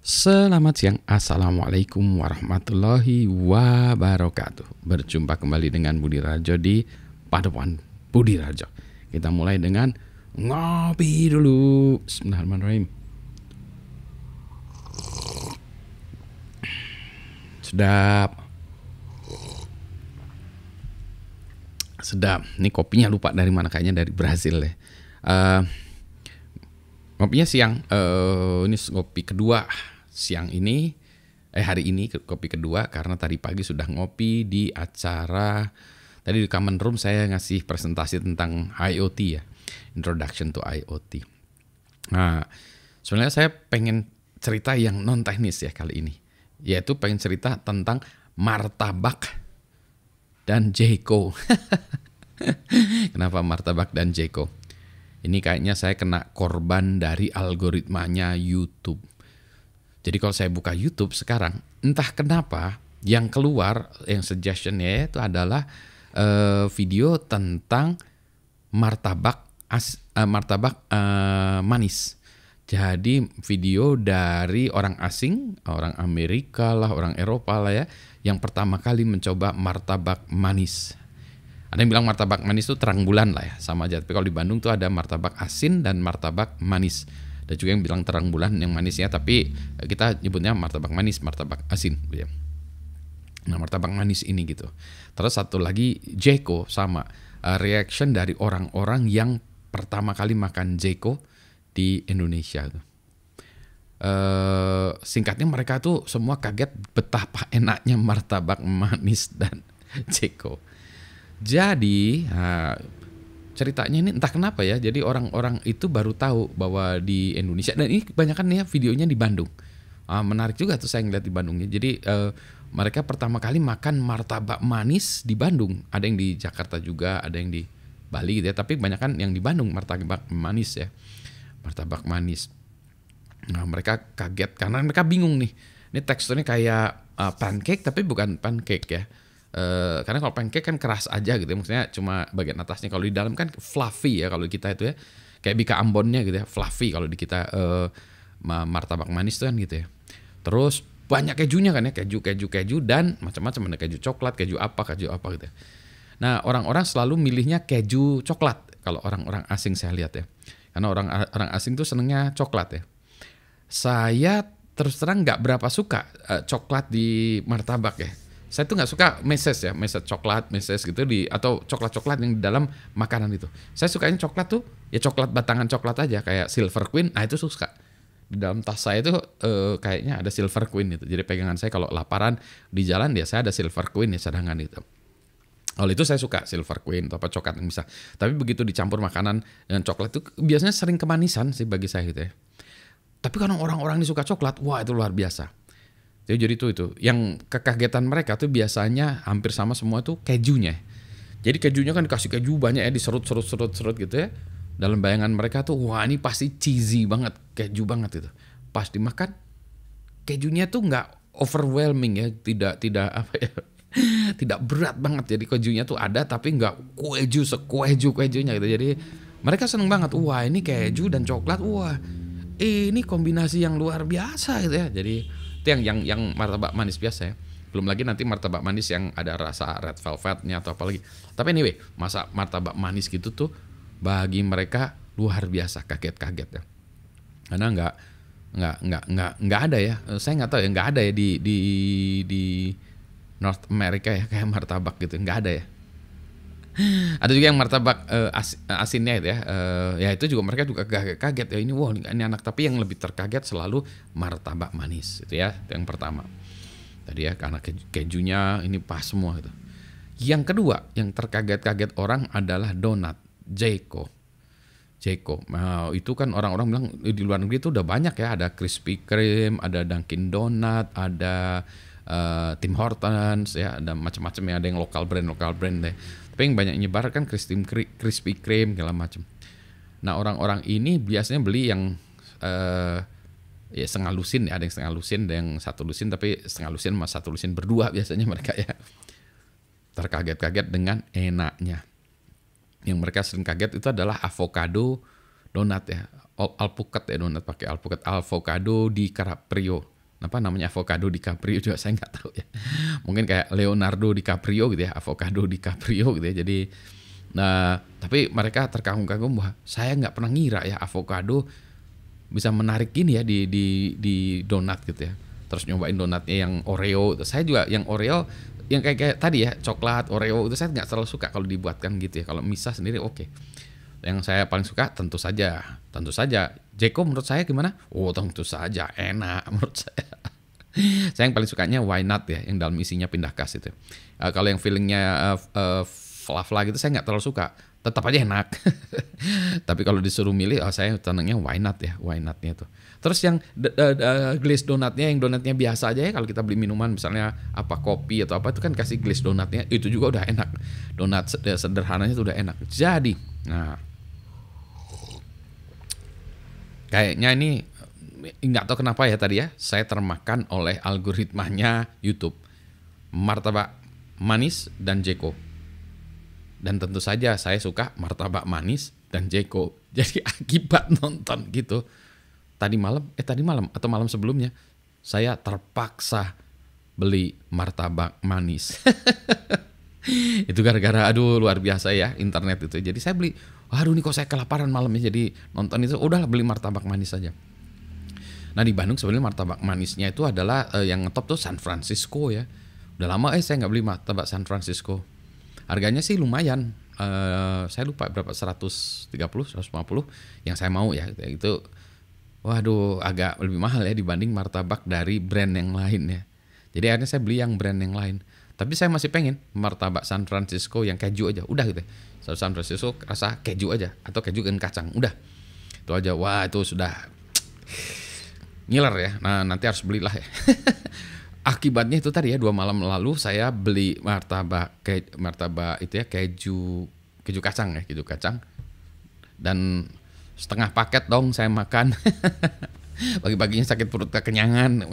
Selamat siang, Assalamualaikum warahmatullahi wabarakatuh Berjumpa kembali dengan Budi Rajo di Padawan Budi Rajo Kita mulai dengan ngopi dulu Bismillahirrahmanirrahim Sedap Sedap, ini kopinya lupa dari mana kayaknya dari Brazil ya uh, Ngopinya siang. Uh, ini kopi kedua siang ini eh hari ini kopi kedua karena tadi pagi sudah ngopi di acara tadi di common room saya ngasih presentasi tentang IoT ya. Introduction to IoT. Nah, sebenarnya saya pengen cerita yang non teknis ya kali ini. Yaitu pengen cerita tentang martabak dan Jeko. Kenapa martabak dan Jeko? Ini kayaknya saya kena korban dari algoritmanya YouTube. Jadi kalau saya buka YouTube sekarang, entah kenapa yang keluar yang suggestionnya itu adalah uh, video tentang martabak as, uh, martabak uh, manis. Jadi video dari orang asing, orang Amerika lah, orang Eropa lah ya, yang pertama kali mencoba martabak manis. Ada yang bilang martabak manis itu terang bulan lah ya, sama aja. Tapi kalau di Bandung tuh ada martabak asin dan martabak manis. Dan juga yang bilang terang bulan yang manisnya, tapi eh, kita nyebutnya martabak manis, martabak asin. Gitu ya. Nah martabak manis ini gitu. Terus satu lagi Jeko sama uh, reaction dari orang-orang yang pertama kali makan Jeko di Indonesia. Tuh. Uh, singkatnya mereka tuh semua kaget betapa enaknya martabak manis dan Jeko jadi nah, ceritanya ini entah kenapa ya. Jadi orang-orang itu baru tahu bahwa di Indonesia dan ini kebanyakan ya videonya di Bandung. Ah, menarik juga tuh saya ngeliat di Bandungnya. Jadi eh, mereka pertama kali makan martabak manis di Bandung. Ada yang di Jakarta juga, ada yang di Bali gitu ya. Tapi kebanyakan yang di Bandung martabak manis ya. Martabak manis. Nah, mereka kaget karena mereka bingung nih. Ini teksturnya kayak uh, pancake tapi bukan pancake ya. Uh, karena kalau pancake kan keras aja gitu ya, maksudnya cuma bagian atasnya. Kalau di dalam kan fluffy ya kalau kita itu ya. Kayak bika ambonnya gitu ya, fluffy kalau di kita uh, martabak manis tuh kan gitu ya. Terus banyak kejunya kan ya, keju keju keju dan macam-macam ada keju coklat, keju apa, keju apa gitu. Ya. Nah, orang-orang selalu milihnya keju coklat kalau orang-orang asing saya lihat ya. Karena orang orang asing tuh senengnya coklat ya. Saya terus terang nggak berapa suka uh, coklat di martabak ya saya tuh nggak suka meses ya meses coklat meses gitu di atau coklat coklat yang di dalam makanan itu saya sukanya coklat tuh ya coklat batangan coklat aja kayak silver queen nah itu suka di dalam tas saya tuh eh, kayaknya ada silver queen itu jadi pegangan saya kalau laparan di jalan ya saya ada silver queen ya cadangan itu oleh itu saya suka silver queen atau apa coklat yang bisa tapi begitu dicampur makanan dengan coklat itu biasanya sering kemanisan sih bagi saya gitu ya tapi kalau orang-orang ini suka coklat wah itu luar biasa jadi itu itu yang kekagetan mereka tuh biasanya hampir sama semua tuh kejunya jadi kejunya kan dikasih keju banyak ya diserut serut serut serut gitu ya dalam bayangan mereka tuh wah ini pasti cheesy banget keju banget itu pas dimakan kejunya tuh nggak overwhelming ya tidak tidak apa ya tidak berat banget jadi kejunya tuh ada tapi nggak keju sekeju kejunya gitu jadi mereka seneng banget wah ini keju dan coklat wah ini kombinasi yang luar biasa gitu ya jadi itu yang yang yang martabak manis biasa ya belum lagi nanti martabak manis yang ada rasa red velvetnya atau apa lagi tapi anyway masa martabak manis gitu tuh bagi mereka luar biasa kaget-kaget ya karena nggak nggak nggak nggak nggak ada ya eh, saya nggak tahu ya nggak ada ya di di di North America ya kayak martabak gitu nggak ada ya ada juga yang martabak uh, as, eh, asinnya itu ya uh, ya itu juga mereka juga kaget, kaget ya ini wow ini anak tapi yang lebih terkaget selalu martabak manis itu ya itu yang pertama tadi ya karena kejunya ini pas semua itu yang kedua yang terkaget-kaget orang adalah donat Jeko Jeko nah, itu kan orang-orang bilang di luar negeri itu udah banyak ya ada crispy cream ada Dunkin Donat ada uh, Tim Hortons ya ada macam-macam ya ada yang lokal brand lokal brand deh tapi yang banyak nyebar kan Krispy Krispy Kreme segala macam nah orang-orang ini biasanya beli yang uh, ya setengah lusin ya ada yang setengah lusin ada yang satu lusin tapi setengah lusin sama satu lusin berdua biasanya mereka ya terkaget-kaget dengan enaknya yang mereka sering kaget itu adalah avocado donat ya alpukat ya donat pakai alpukat avocado di Caraprio apa namanya avocado di DiCaprio juga saya nggak tahu ya mungkin kayak Leonardo di Caprio gitu ya avocado di Caprio gitu ya jadi nah tapi mereka terkagum-kagum wah saya nggak pernah ngira ya avocado bisa menarik gini ya di di di donat gitu ya terus nyobain donatnya yang Oreo gitu. saya juga yang Oreo yang kayak kayak tadi ya coklat Oreo itu saya nggak terlalu suka kalau dibuatkan gitu ya kalau misah sendiri oke okay yang saya paling suka tentu saja, tentu saja. Jeko menurut saya gimana? Oh tentu saja enak menurut saya. saya yang paling sukanya Why Not ya, yang dalam isinya pindah kas itu. Uh, kalau yang feelingnya uh, eh, uh, eh, fla gitu saya nggak terlalu suka. Tetap aja enak. Tapi kalau disuruh milih, oh, saya tenangnya Why Not ya, Why notnya itu Terus yang glaze donatnya, yang donatnya biasa aja ya kalau kita beli minuman misalnya apa kopi atau apa itu kan kasih glaze donatnya, itu juga udah enak. Donat sederhananya itu udah enak. Jadi, nah kayaknya ini eh, nggak tahu kenapa ya tadi ya saya termakan oleh algoritmanya YouTube martabak manis dan Jeko dan tentu saja saya suka martabak manis dan Jeko jadi akibat nonton gitu tadi malam eh tadi malam atau malam sebelumnya saya terpaksa beli martabak manis itu gara-gara aduh luar biasa ya internet itu. Jadi saya beli, aduh ini kok saya kelaparan malamnya jadi nonton itu udahlah beli martabak manis saja. Nah di Bandung sebenarnya martabak manisnya itu adalah eh, yang ngetop tuh San Francisco ya. Udah lama eh saya nggak beli martabak San Francisco. Harganya sih lumayan. Eh, saya lupa berapa 130, 150 yang saya mau ya. Itu waduh agak lebih mahal ya dibanding martabak dari brand yang lain ya. Jadi akhirnya saya beli yang brand yang lain tapi saya masih pengen martabak San Francisco yang keju aja. Udah gitu. ya San Francisco rasa keju aja atau keju dengan kacang. Udah. Itu aja. Wah, itu sudah ngiler ya. Nah, nanti harus belilah ya. Akibatnya itu tadi ya dua malam lalu saya beli martabak ke, martabak itu ya keju keju kacang ya keju kacang dan setengah paket dong saya makan pagi-paginya sakit perut kekenyangan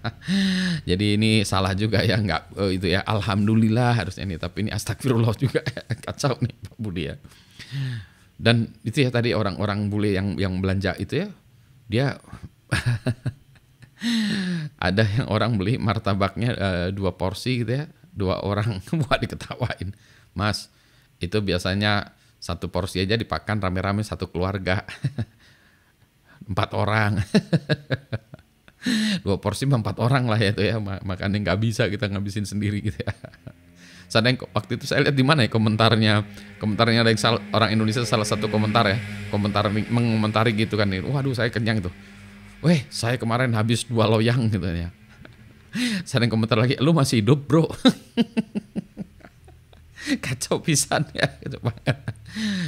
jadi ini salah juga ya nggak eh, itu ya alhamdulillah harusnya ini tapi ini astagfirullah juga kacau nih Pak Budi ya dan itu ya tadi orang-orang bule yang yang belanja itu ya dia ada yang orang beli martabaknya uh, dua porsi gitu ya dua orang buat diketawain mas itu biasanya satu porsi aja dipakan rame-rame satu keluarga empat orang dua porsi empat orang lah ya itu ya makannya nggak bisa kita ngabisin sendiri gitu ya Saya yang waktu itu saya lihat di mana ya komentarnya komentarnya ada yang salah, orang Indonesia salah satu komentar ya komentar mengomentari gitu kan waduh saya kenyang itu weh saya kemarin habis dua loyang gitu kan ya saya yang komentar lagi lu masih hidup bro kacau pisan ya gitu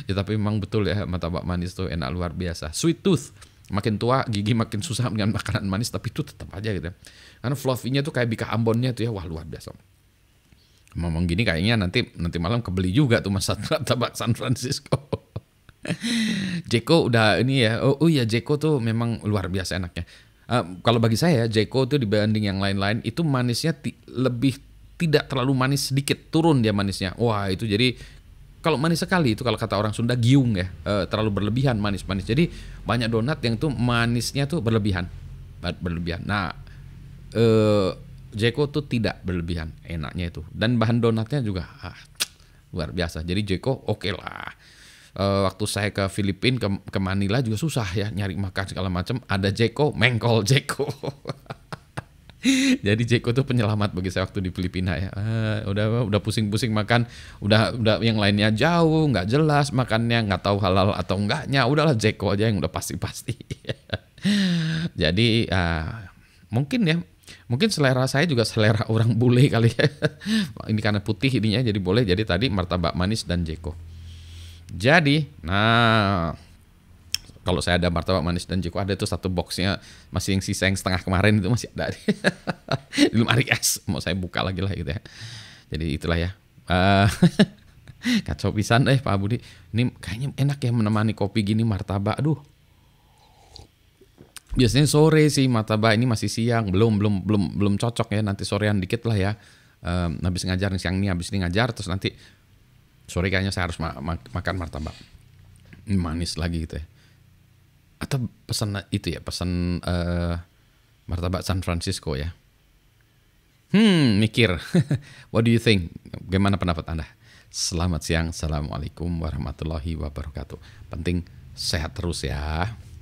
ya tapi memang betul ya mata bak manis tuh enak luar biasa sweet tooth makin tua gigi makin susah dengan makanan manis tapi itu tetap aja gitu ya. Karena fluffy-nya tuh kayak bika ambonnya tuh ya wah luar biasa. Ngomong gini kayaknya nanti nanti malam kebeli juga tuh mas tabak San Francisco. Jeko udah ini ya. Oh, oh iya Jeko tuh memang luar biasa enaknya. Uh, kalau bagi saya Jeko tuh dibanding yang lain-lain itu manisnya ti lebih tidak terlalu manis sedikit turun dia manisnya. Wah itu jadi kalau manis sekali itu kalau kata orang Sunda giung ya e, terlalu berlebihan manis-manis jadi banyak donat yang tuh manisnya tuh berlebihan berlebihan nah e, Jeko tuh tidak berlebihan enaknya itu dan bahan donatnya juga ah, luar biasa jadi Jeko oke okay lah e, waktu saya ke Filipina ke, ke Manila juga susah ya nyari makan segala macam ada Jeko mengkol Jeko Jadi Jeko tuh penyelamat bagi saya waktu di Filipina ya. Uh, udah udah pusing-pusing makan, udah udah yang lainnya jauh, nggak jelas makannya, nggak tahu halal atau enggaknya. Udahlah Jeko aja yang udah pasti-pasti. Jadi uh, mungkin ya Mungkin selera saya juga selera orang bule kali ya. Ini karena putih ininya jadi boleh. Jadi tadi martabak manis dan jeko. Jadi, nah kalau saya ada martabak manis dan jeko ada itu satu boxnya masih yang sisa yang setengah kemarin itu masih ada di lemari es mau saya buka lagi lah gitu ya jadi itulah ya uh, kacau pisan deh Pak Budi ini kayaknya enak ya menemani kopi gini martabak aduh biasanya sore sih martabak ini masih siang belum belum belum belum cocok ya nanti sorean dikit lah ya um, habis ngajar nih siang ini habis ini ngajar terus nanti sore kayaknya saya harus ma ma makan martabak manis lagi gitu ya atau pesan itu ya pesan uh, martabak San Francisco ya hmm mikir what do you think gimana pendapat anda selamat siang assalamualaikum warahmatullahi wabarakatuh penting sehat terus ya